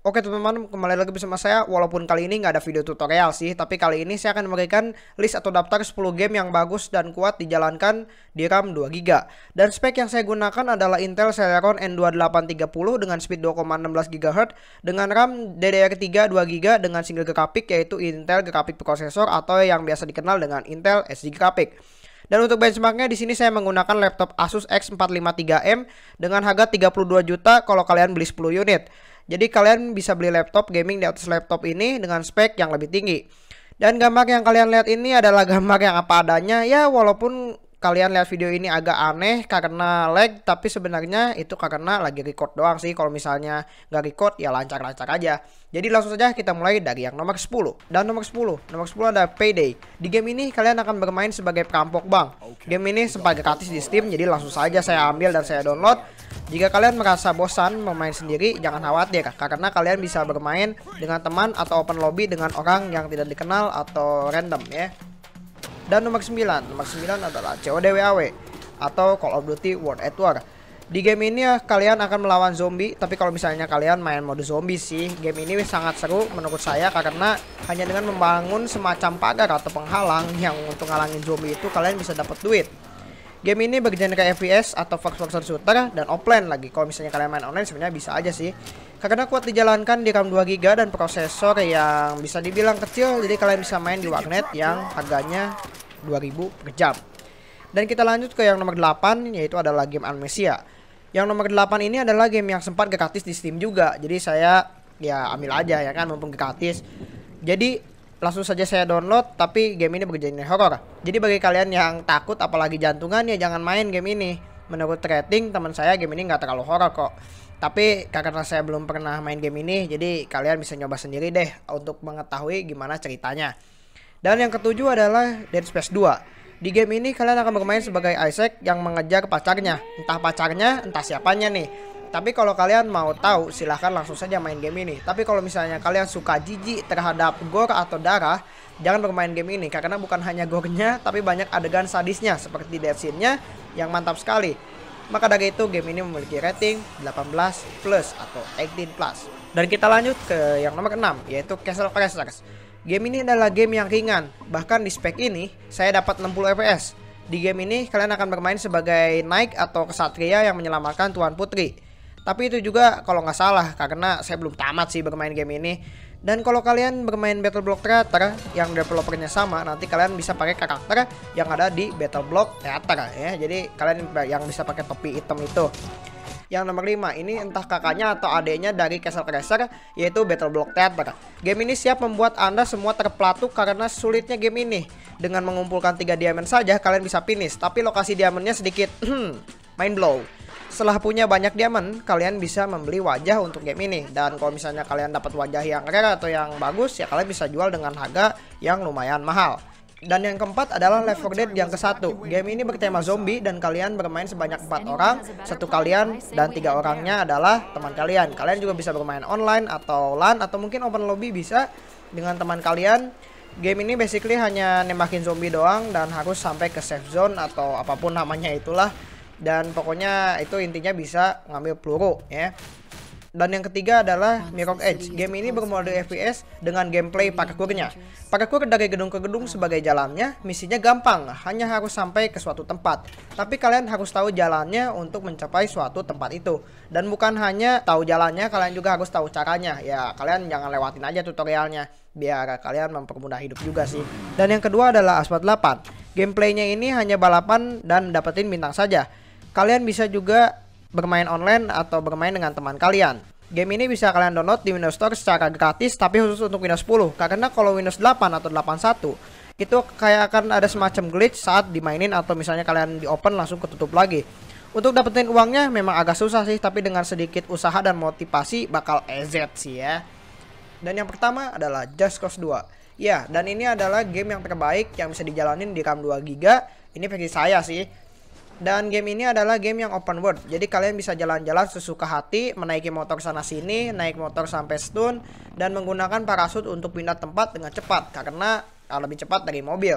Oke teman-teman, kembali lagi bersama saya walaupun kali ini nggak ada video tutorial sih, tapi kali ini saya akan memberikan list atau daftar 10 game yang bagus dan kuat dijalankan di RAM 2GB. Dan spek yang saya gunakan adalah Intel Celeron N2830 dengan speed 2,16 GHz dengan RAM DDR3 2GB dengan single grafik yaitu Intel Graphic Processor atau yang biasa dikenal dengan Intel SD Graphic. Dan untuk benchmarknya di sini saya menggunakan laptop Asus X453M dengan harga 32 juta kalau kalian beli 10 unit. Jadi kalian bisa beli laptop gaming di atas laptop ini dengan spek yang lebih tinggi. Dan gambar yang kalian lihat ini adalah gambar yang apa adanya ya walaupun kalian lihat video ini agak aneh karena lag tapi sebenarnya itu karena lagi record doang sih kalau misalnya nggak record ya lancar-lancar aja jadi langsung saja kita mulai dari yang nomor 10 dan nomor 10 nomor 10 ada Payday di game ini kalian akan bermain sebagai perampok bank game ini sempat gratis di Steam jadi langsung saja saya ambil dan saya download jika kalian merasa bosan memain sendiri, jangan khawatir karena kalian bisa bermain dengan teman atau open lobby dengan orang yang tidak dikenal atau random ya. Dan nomor 9, nomor 9 adalah CODWAW atau Call of Duty World at War. Di game ini ya kalian akan melawan zombie, tapi kalau misalnya kalian main mode zombie sih, game ini sangat seru menurut saya karena hanya dengan membangun semacam pagar atau penghalang yang untuk ngalangin zombie itu kalian bisa dapat duit. Game ini bagian bergenre FPS atau first person shooter dan offline lagi. Kalau misalnya kalian main online sebenarnya bisa aja sih. Karena kuat dijalankan di RAM 2GB dan prosesor yang bisa dibilang kecil, jadi kalian bisa main di warnet yang harganya 2000 per jam. Dan kita lanjut ke yang nomor 8 yaitu adalah game Amnesia. Yang nomor 8 ini adalah game yang sempat gratis di Steam juga. Jadi saya ya ambil aja ya kan mumpung gratis. Jadi langsung saja saya download tapi game ini bergenre horor. Jadi bagi kalian yang takut apalagi jantungan ya jangan main game ini. Menurut rating teman saya game ini nggak terlalu horor kok. Tapi karena saya belum pernah main game ini jadi kalian bisa nyoba sendiri deh untuk mengetahui gimana ceritanya. Dan yang ketujuh adalah Dead Space 2. Di game ini kalian akan bermain sebagai Isaac yang mengejar pacarnya, entah pacarnya, entah siapanya nih. Tapi kalau kalian mau tahu, silahkan langsung saja main game ini. Tapi kalau misalnya kalian suka jijik terhadap gore atau darah, jangan bermain game ini. Karena bukan hanya gore-nya, tapi banyak adegan sadisnya seperti death scene-nya yang mantap sekali. Maka dari itu game ini memiliki rating 18 plus atau 18 plus. Dan kita lanjut ke yang nomor 6 yaitu Castle Crashers. Game ini adalah game yang ringan, bahkan di spek ini saya dapat 60 FPS. Di game ini kalian akan bermain sebagai Knight atau kesatria yang menyelamatkan Tuan Putri. Tapi itu juga kalau nggak salah karena saya belum tamat sih bermain game ini. Dan kalau kalian bermain Battle Block Theater yang developernya sama, nanti kalian bisa pakai karakter yang ada di Battle Block Theater ya. Jadi kalian yang bisa pakai topi hitam itu. Yang nomor 5 ini entah kakaknya atau adiknya dari Castle Crasher yaitu Battle Block Theater. Game ini siap membuat Anda semua terpelatu karena sulitnya game ini. Dengan mengumpulkan 3 diamond saja kalian bisa finish, tapi lokasi diamondnya sedikit hmm, mind blow. Setelah punya banyak diamond, kalian bisa membeli wajah untuk game ini. Dan kalau misalnya kalian dapat wajah yang rare atau yang bagus, ya kalian bisa jual dengan harga yang lumayan mahal. Dan yang keempat adalah Left 4 Dead yang ke-1. Game ini bertema zombie dan kalian bermain sebanyak empat orang, satu kalian dan tiga orangnya adalah teman kalian. Kalian juga bisa bermain online atau LAN atau mungkin open lobby bisa dengan teman kalian. Game ini basically hanya nembakin zombie doang dan harus sampai ke safe zone atau apapun namanya itulah. Dan pokoknya itu intinya bisa ngambil peluru ya. Dan yang ketiga adalah Mirror Edge. Gitu, Game ini bermodel FPS dengan gameplay parkournya. Parkour dari gedung ke gedung sebagai jalannya, misinya gampang, hanya harus sampai ke suatu tempat. Tapi kalian harus tahu jalannya untuk mencapai suatu tempat itu. Dan bukan hanya tahu jalannya, kalian juga harus tahu caranya. Ya, kalian jangan lewatin aja tutorialnya biar kalian mempermudah hidup juga sih. Dan yang kedua adalah Asphalt 8. Gameplaynya ini hanya balapan dan dapetin bintang saja. Kalian bisa juga bermain online atau bermain dengan teman kalian. Game ini bisa kalian download di Windows Store secara gratis tapi khusus untuk Windows 10 karena kalau Windows 8 atau 81 itu kayak akan ada semacam glitch saat dimainin atau misalnya kalian di open langsung ketutup lagi. Untuk dapetin uangnya memang agak susah sih tapi dengan sedikit usaha dan motivasi bakal EZ sih ya. Dan yang pertama adalah Just Cause 2. Ya, dan ini adalah game yang terbaik yang bisa dijalanin di RAM 2 GB. Ini versi saya sih. Dan game ini adalah game yang open world. Jadi kalian bisa jalan-jalan sesuka hati, menaiki motor sana sini, naik motor sampai stun dan menggunakan parasut untuk pindah tempat dengan cepat karena lebih cepat dari mobil.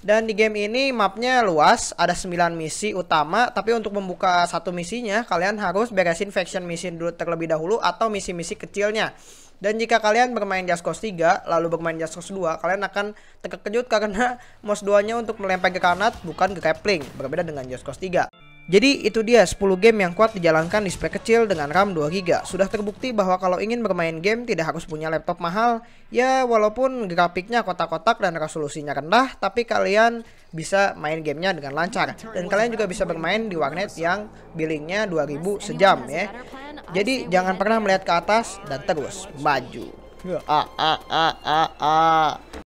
Dan di game ini mapnya luas, ada 9 misi utama, tapi untuk membuka satu misinya kalian harus beresin faction misi dulu terlebih dahulu atau misi-misi kecilnya. Dan jika kalian bermain Just Cause 3, lalu bermain Just Cause 2, kalian akan terkejut karena mouse 2-nya untuk melempar ke kanat, bukan ke grappling, berbeda dengan Just Cause 3. Jadi itu dia 10 game yang kuat dijalankan di spek kecil dengan RAM 2GB. Sudah terbukti bahwa kalau ingin bermain game tidak harus punya laptop mahal. Ya walaupun grafiknya kotak-kotak dan resolusinya rendah, tapi kalian bisa main gamenya dengan lancar. Dan kalian juga bisa bermain di warnet yang billingnya 2000 sejam ya. Jadi jangan pernah melihat ke atas dan terus maju. Iya. Ah ah ah ah ah.